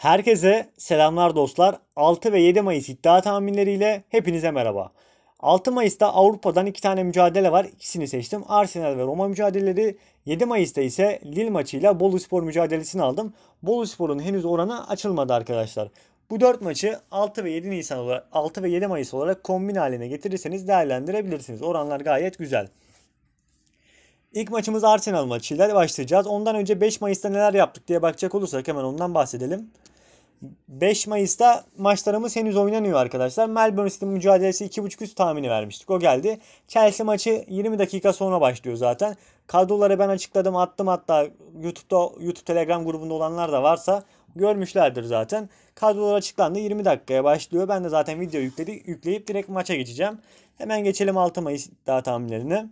Herkese selamlar dostlar. 6 ve 7 Mayıs iddia tahminleriyle hepinize merhaba. 6 Mayıs'ta Avrupa'dan 2 tane mücadele var. İkisini seçtim. Arsenal ve Roma mücadeleleri. 7 Mayıs'ta ise Lille maçıyla Bolu Spor mücadelesini aldım. Bolu Spor'un henüz oranı açılmadı arkadaşlar. Bu 4 maçı 6 ve 7 Nisan olarak 6 ve 7 Mayıs olarak kombin haline getirirseniz değerlendirebilirsiniz. Oranlar gayet güzel. İlk maçımız Arsenal maçıyla başlayacağız. Ondan önce 5 Mayıs'ta neler yaptık diye bakacak olursak hemen ondan bahsedelim. 5 Mayıs'ta maçlarımız henüz oynanıyor arkadaşlar. Melbourne City mücadelesi 2.5 üst tahmini vermiştik. O geldi. Chelsea maçı 20 dakika sonra başlıyor zaten. Kadroları ben açıkladım attım hatta YouTube'da YouTube Telegram grubunda olanlar da varsa görmüşlerdir zaten. Kadrolar açıklandı 20 dakikaya başlıyor. Ben de zaten video yükledi, yükleyip direkt maça geçeceğim. Hemen geçelim 6 Mayıs daha tahminlerine.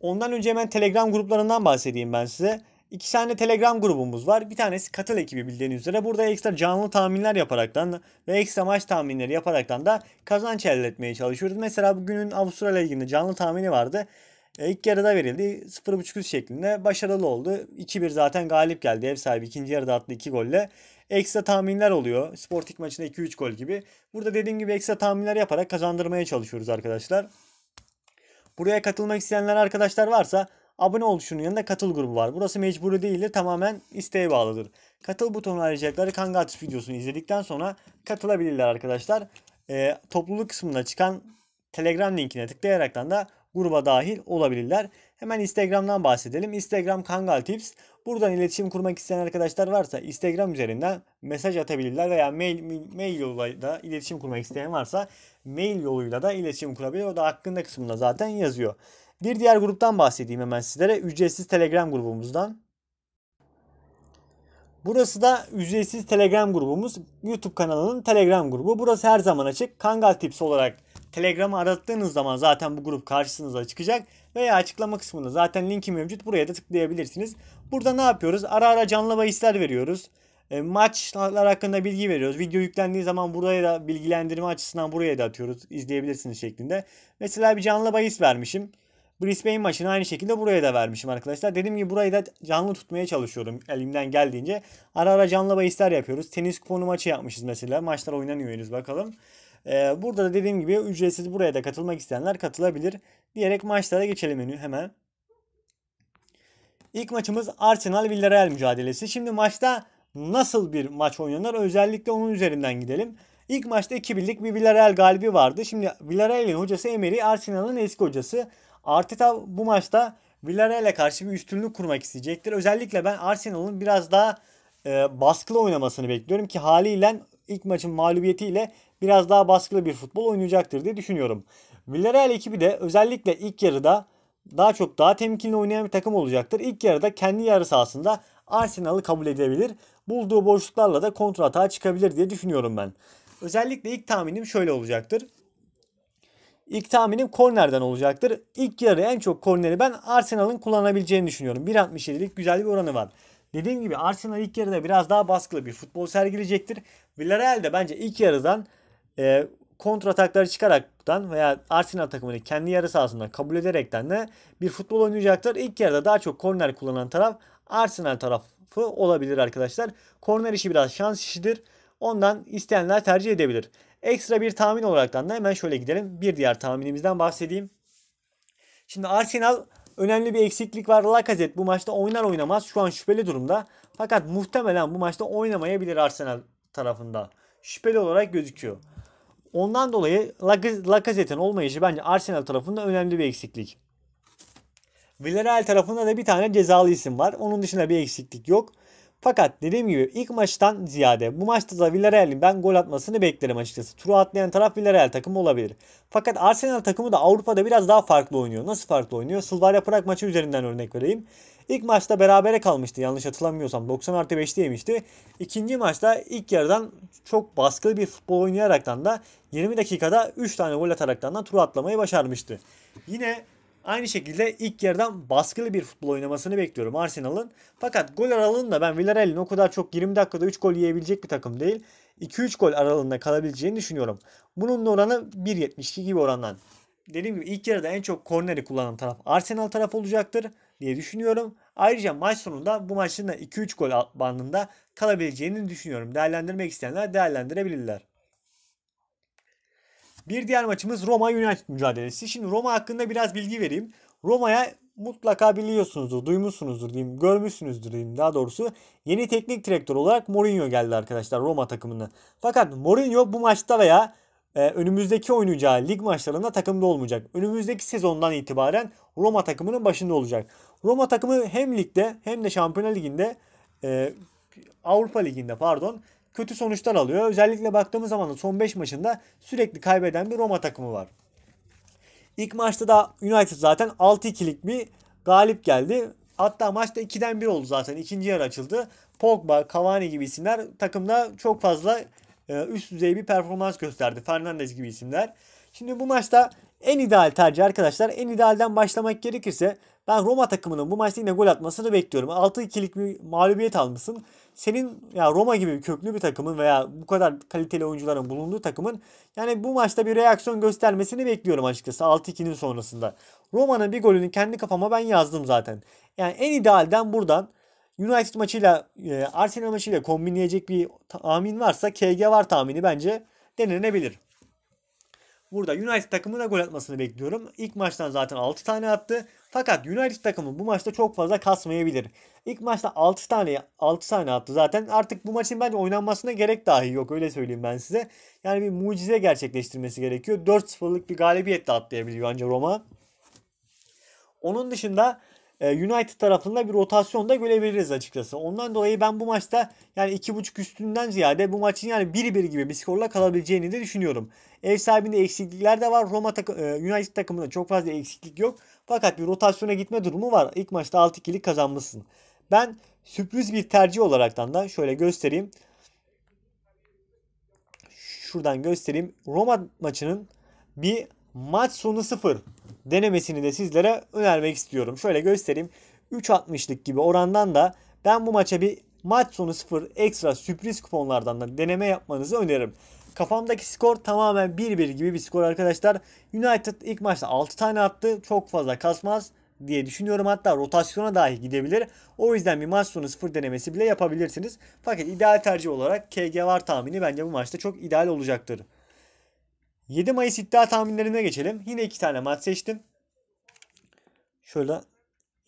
Ondan önce hemen Telegram gruplarından bahsedeyim ben size. İki tane Telegram grubumuz var. Bir tanesi Katıl ekibi bildiğiniz üzere. Burada ekstra canlı tahminler yaparaktan ve ekstra maç tahminleri yaparaktan da kazanç elde etmeye çalışıyoruz. Mesela bugünün Avustralya liginde canlı tahmini vardı. E, ilk yarıda verildi. 0.5 şeklinde başarılı oldu. 2-1 zaten galip geldi. Ev sahibi ikinci yarıda attı 2 golle. Ekstra tahminler oluyor. Sporting maçında 2-3 gol gibi. Burada dediğim gibi ekstra tahminler yaparak kazandırmaya çalışıyoruz arkadaşlar. Buraya katılmak isteyenler arkadaşlar varsa Abone ol şunun yanında katıl grubu var. Burası mecburi değildir tamamen isteğe bağlıdır. Katıl butonu arayacakları Kangatus videosunu izledikten sonra katılabilirler arkadaşlar. E, topluluk kısmında çıkan Telegram linkine tıklayaraktan da gruba dahil olabilirler. Hemen Instagram'dan bahsedelim. Instagram Kangal Tips. Buradan iletişim kurmak isteyen arkadaşlar varsa Instagram üzerinden mesaj atabilirler veya mail, mail yoluyla da iletişim kurmak isteyen varsa mail yoluyla da iletişim kurabilir. O da hakkında kısmında zaten yazıyor. Bir diğer gruptan bahsedeyim hemen sizlere. Ücretsiz Telegram grubumuzdan. Burası da ücretsiz Telegram grubumuz. YouTube kanalının Telegram grubu. Burası her zaman açık. Kangal Tips olarak Telegram'ı arattığınız zaman zaten bu grup karşınıza çıkacak. Veya açıklama kısmında zaten linki mevcut. Buraya da tıklayabilirsiniz. Burada ne yapıyoruz? Ara ara canlı bahisler veriyoruz. E, maçlar hakkında bilgi veriyoruz. Video yüklendiği zaman buraya da bilgilendirme açısından buraya da atıyoruz. İzleyebilirsiniz şeklinde. Mesela bir canlı bahis vermişim. Brisbane maçını aynı şekilde buraya da vermişim arkadaşlar. Dediğim gibi burayı da canlı tutmaya çalışıyorum elimden geldiğince. Ara ara canlı bahisler yapıyoruz. Tenis kuponu maçı yapmışız mesela. Maçlar oynanıyor henüz bakalım. Ee, burada da dediğim gibi ücretsiz buraya da katılmak isteyenler katılabilir. Diyerek maçlara geçelim menü hemen. İlk maçımız Arsenal Villarreal mücadelesi. Şimdi maçta nasıl bir maç oynanır özellikle onun üzerinden gidelim. İlk maçta 2-1'lik bir Villarreal galibi vardı. Şimdi Villarreal'in hocası Emery Arsenal'ın eski hocası. Arteta bu maçta Villarreal'e karşı bir üstünlük kurmak isteyecektir. Özellikle ben Arsenal'ın biraz daha e, baskılı oynamasını bekliyorum ki haliyle ilk maçın mağlubiyetiyle biraz daha baskılı bir futbol oynayacaktır diye düşünüyorum. Villarreal ekibi de özellikle ilk yarıda daha çok daha temkinli oynayan bir takım olacaktır. İlk yarıda kendi yarı sahasında Arsenal'ı kabul edebilir. Bulduğu boşluklarla da kontra atağa çıkabilir diye düşünüyorum ben. Özellikle ilk tahminim şöyle olacaktır. İlk tahminim kornerden olacaktır. İlk yarı en çok korneri ben Arsenal'ın kullanabileceğini düşünüyorum. 1.67'lik güzel bir oranı var. Dediğim gibi Arsenal ilk yarıda biraz daha baskılı bir futbol sergileyecektir. Villarreal de bence ilk yarıdan e, kontra atakları çıkaraktan veya Arsenal takımını kendi yarı sahasında kabul ederekten de bir futbol oynayacaktır. İlk yarıda daha çok korner kullanan taraf Arsenal tarafı olabilir arkadaşlar. Korner işi biraz şans işidir. Ondan isteyenler tercih edebilir. Ekstra bir tahmin olaraktan da hemen şöyle gidelim. Bir diğer tahminimizden bahsedeyim. Şimdi Arsenal önemli bir eksiklik var. Lacazette bu maçta oynar oynamaz şu an şüpheli durumda. Fakat muhtemelen bu maçta oynamayabilir Arsenal tarafında. Şüpheli olarak gözüküyor. Ondan dolayı Lacazette'in olmayışı bence Arsenal tarafında önemli bir eksiklik. Villarreal tarafında da bir tane cezalı isim var. Onun dışında bir eksiklik yok. Fakat dediğim gibi ilk maçtan ziyade bu maçta da Villarreal'in ben gol atmasını beklerim açıkçası. Turu atlayan taraf Villarreal takımı olabilir. Fakat Arsenal takımı da Avrupa'da biraz daha farklı oynuyor. Nasıl farklı oynuyor? Sılvarya Prag maçı üzerinden örnek vereyim. İlk maçta berabere kalmıştı yanlış hatırlamıyorsam. 90 artı 5'te yemişti. İkinci maçta ilk yarıdan çok baskılı bir futbol oynayaraktan da 20 dakikada 3 tane gol ataraktan da turu atlamayı başarmıştı. Yine Aynı şekilde ilk yarıdan baskılı bir futbol oynamasını bekliyorum Arsenal'ın. Fakat gol aralığında ben Villarreal'in o kadar çok 20 dakikada 3 gol yiyebilecek bir takım değil. 2-3 gol aralığında kalabileceğini düşünüyorum. Bunun oranı 1.72 gibi orandan. Dediğim gibi ilk yarıda en çok korneri kullanan taraf Arsenal taraf olacaktır diye düşünüyorum. Ayrıca maç sonunda bu maçın da 2-3 gol bandında kalabileceğini düşünüyorum. Değerlendirmek isteyenler değerlendirebilirler. Bir diğer maçımız Roma United mücadelesi. Şimdi Roma hakkında biraz bilgi vereyim. Roma'ya mutlaka biliyorsunuzdur, duymuşsunuzdur diyeyim, görmüşsünüzdür diyeyim daha doğrusu. Yeni teknik direktör olarak Mourinho geldi arkadaşlar Roma takımına. Fakat Mourinho bu maçta veya e, önümüzdeki oynayacağı lig maçlarında takımda olmayacak. Önümüzdeki sezondan itibaren Roma takımının başında olacak. Roma takımı hem ligde hem de Şampiyonlar Ligi'nde e, Avrupa Ligi'nde pardon kötü sonuçlar alıyor. Özellikle baktığımız zaman da son 5 maçında sürekli kaybeden bir Roma takımı var. İlk maçta da United zaten 6-2'lik bir galip geldi. Hatta maçta 2'den 1 oldu zaten. İkinci yarı açıldı. Pogba, Cavani gibi isimler takımda çok fazla e, üst düzey bir performans gösterdi. Fernandez gibi isimler. Şimdi bu maçta en ideal tercih arkadaşlar en idealden başlamak gerekirse ben Roma takımının bu maçta yine gol atmasını bekliyorum. 6-2'lik bir mağlubiyet almışsın. Senin ya Roma gibi köklü bir takımın veya bu kadar kaliteli oyuncuların bulunduğu takımın yani bu maçta bir reaksiyon göstermesini bekliyorum açıkçası 6-2'nin sonrasında. Roma'nın bir golünü kendi kafama ben yazdım zaten. Yani en idealden buradan United maçıyla e, Arsenal maçıyla kombinleyecek bir tahmin varsa KG var tahmini bence denenebilir. Burada United takımına gol atmasını bekliyorum. İlk maçtan zaten 6 tane attı. Fakat United takımı bu maçta çok fazla kasmayabilir. İlk maçta 6 tane 6 tane attı zaten. Artık bu maçın bence oynanmasına gerek dahi yok öyle söyleyeyim ben size. Yani bir mucize gerçekleştirmesi gerekiyor. 4-0'lık bir galibiyet de atlayabiliyor ancak Roma. Onun dışında e, United tarafında bir rotasyon da görebiliriz açıkçası. Ondan dolayı ben bu maçta yani 2.5 üstünden ziyade bu maçın yani 1-1 gibi bir skorla kalabileceğini de düşünüyorum. Ev sahibinde eksiklikler de var. Roma takı, e, United takımında çok fazla eksiklik yok. Fakat bir rotasyona gitme durumu var. İlk maçta 6-2'lik kazanmışsın. Ben sürpriz bir tercih olaraktan da şöyle göstereyim. Şuradan göstereyim. Roma maçının bir maç sonu 0 denemesini de sizlere önermek istiyorum. Şöyle göstereyim. 3.60'lık gibi orandan da ben bu maça bir maç sonu 0 ekstra sürpriz kuponlardan da deneme yapmanızı öneririm. Kafamdaki skor tamamen 1-1 gibi bir skor arkadaşlar. United ilk maçta 6 tane attı. Çok fazla kasmaz diye düşünüyorum. Hatta rotasyona dahi gidebilir. O yüzden bir maç sonu 0 denemesi bile yapabilirsiniz. Fakat ideal tercih olarak KG var tahmini bence bu maçta çok ideal olacaktır. 7 Mayıs iddia tahminlerine geçelim. Yine iki tane maç seçtim. Şöyle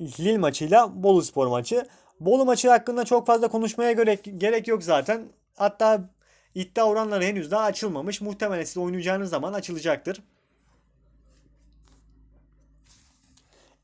Lille maçıyla Bolu Spor maçı. Bolu maçı hakkında çok fazla konuşmaya göre, gerek yok zaten. Hatta iddia oranları henüz daha açılmamış. Muhtemelen siz oynayacağınız zaman açılacaktır.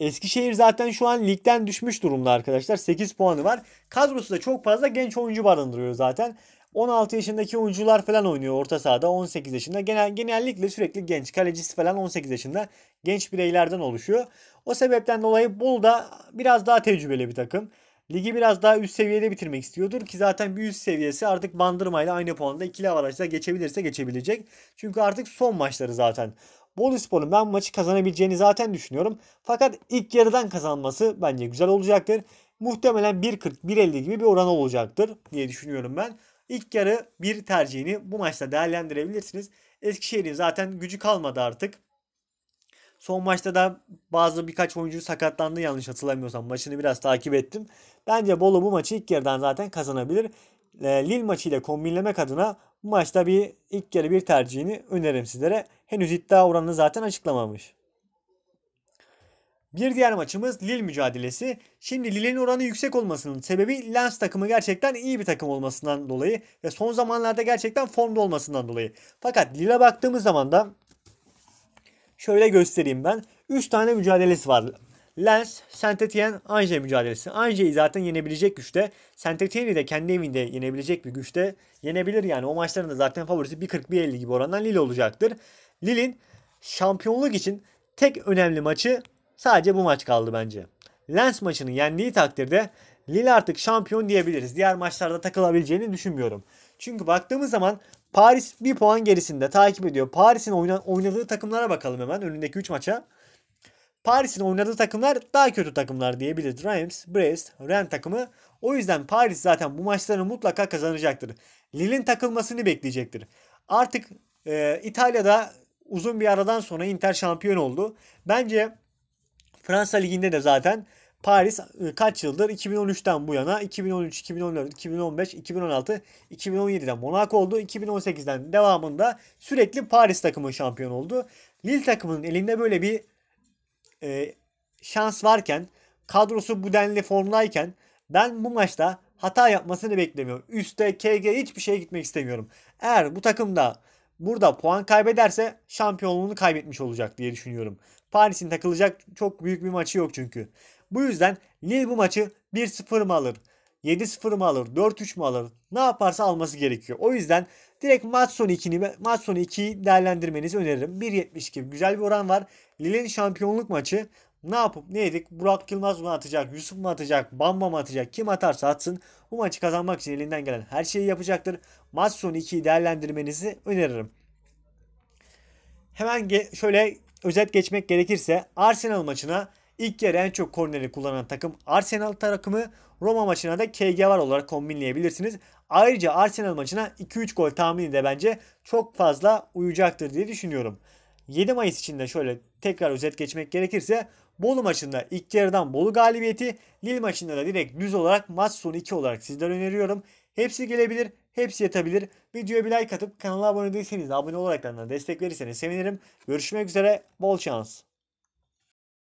Eskişehir zaten şu an ligden düşmüş durumda arkadaşlar. 8 puanı var. Kadrosu da çok fazla genç oyuncu barındırıyor zaten. 16 yaşındaki oyuncular falan oynuyor orta sahada 18 yaşında. Genel, genellikle sürekli genç kalecisi falan 18 yaşında genç bireylerden oluşuyor. O sebepten dolayı da biraz daha tecrübeli bir takım. Ligi biraz daha üst seviyede bitirmek istiyordur ki zaten bir üst seviyesi artık Bandırma ile aynı puanda ikili avarajla geçebilirse geçebilecek. Çünkü artık son maçları zaten. Bolu Spor'un ben maçı kazanabileceğini zaten düşünüyorum. Fakat ilk yarıdan kazanması bence güzel olacaktır. Muhtemelen 1.40-1.50 gibi bir oran olacaktır diye düşünüyorum ben. İlk yarı bir tercihini bu maçta değerlendirebilirsiniz. Eskişehir'in zaten gücü kalmadı artık. Son maçta da bazı birkaç oyuncu sakatlandı yanlış hatırlamıyorsam. Maçını biraz takip ettim. Bence Bolu bu maçı ilk yarıdan zaten kazanabilir. Ee, Lille maçıyla kombinlemek adına bu maçta bir ilk yarı bir tercihini öneririm sizlere. Henüz iddia oranını zaten açıklamamış. Bir diğer maçımız Lille mücadelesi. Şimdi Lille'in oranı yüksek olmasının sebebi Lens takımı gerçekten iyi bir takım olmasından dolayı ve son zamanlarda gerçekten formda olmasından dolayı. Fakat Lille'e baktığımız zaman da şöyle göstereyim ben. 3 tane mücadelesi var. Lens, Saint-Étienne, Angers mücadelesi. Angers'i zaten yenebilecek güçte. Saint-Étienne'i de kendi evinde yenebilecek bir güçte. Yenebilir yani. O maçların da zaten favorisi 1.40-1.50 gibi orandan Lille olacaktır. Lille'in şampiyonluk için tek önemli maçı Sadece bu maç kaldı bence. Lens maçını yendiği takdirde Lille artık şampiyon diyebiliriz. Diğer maçlarda takılabileceğini düşünmüyorum. Çünkü baktığımız zaman Paris bir puan gerisinde takip ediyor. Paris'in oynadığı takımlara bakalım hemen önündeki 3 maça. Paris'in oynadığı takımlar daha kötü takımlar diyebiliriz. Reims, Brest, Rennes takımı. O yüzden Paris zaten bu maçlarını mutlaka kazanacaktır. Lille'in takılmasını bekleyecektir. Artık e, İtalya'da uzun bir aradan sonra Inter şampiyon oldu. Bence Fransa Ligi'nde de zaten Paris e, kaç yıldır 2013'ten bu yana 2013, 2014, 2015, 2016, 2017'den Monaco oldu. 2018'den devamında sürekli Paris takımı şampiyon oldu. Lille takımının elinde böyle bir e, şans varken kadrosu bu denli formdayken ben bu maçta hata yapmasını beklemiyorum. Üste, KG hiçbir şeye gitmek istemiyorum. Eğer bu takımda burada puan kaybederse şampiyonluğunu kaybetmiş olacak diye düşünüyorum. Paris'in takılacak çok büyük bir maçı yok çünkü. Bu yüzden Lille bu maçı 1-0 mı alır? 7-0 mı alır? 4-3 mü alır? Ne yaparsa alması gerekiyor. O yüzden direkt maç sonu 2'ni maç sonu 2'yi değerlendirmenizi öneririm. 1.70 gibi güzel bir oran var. Lille'in şampiyonluk maçı ne yapıp ne edip Burak Yılmaz mı atacak, Yusuf mu atacak, Bamba mı atacak, kim atarsa atsın bu maçı kazanmak için elinden gelen her şeyi yapacaktır. Maç sonu 2'yi değerlendirmenizi öneririm. Hemen ge- şöyle özet geçmek gerekirse Arsenal maçına ilk yarı en çok korneri kullanan takım Arsenal takımı Roma maçına da KG var olarak kombinleyebilirsiniz. Ayrıca Arsenal maçına 2-3 gol tahmini de bence çok fazla uyacaktır diye düşünüyorum. 7 Mayıs için de şöyle tekrar özet geçmek gerekirse Bolu maçında ilk yarıdan Bolu galibiyeti, Lille maçında da direkt düz olarak maç sonu 2 olarak sizlere öneriyorum. Hepsi gelebilir, hepsi yatabilir. Videoya bir like atıp kanala abone değilseniz de abone olarak da destek verirseniz sevinirim. Görüşmek üzere, bol şans.